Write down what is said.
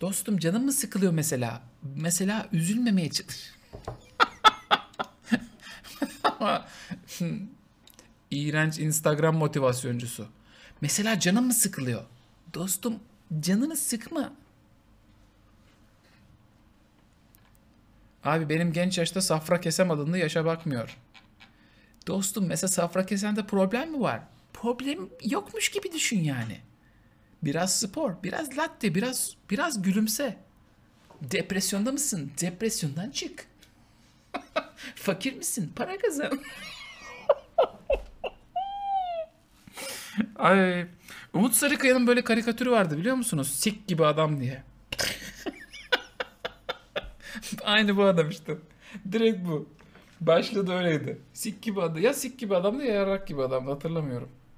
Dostum canım mı sıkılıyor mesela? Mesela üzülmemeye çalış. İğrenç Instagram motivasyoncusu. Mesela canım mı sıkılıyor? Dostum canını sıkma. Abi benim genç yaşta safra kesem adında yaşa bakmıyor. Dostum mesela safra kesende problem mi var? Problem yokmuş gibi düşün yani. Biraz spor, biraz latte, biraz biraz gülümse. Depresyonda mısın? Depresyondan çık. Fakir misin? Para kazan. Ay. Umut Sarıkaya'nın böyle karikatürü vardı biliyor musunuz? Sik gibi adam diye. Aynı bu adam işte. Direkt bu. Başladı öyleydi. Sik gibi adam. Ya sik gibi adamdı ya yarrak gibi adamdı hatırlamıyorum.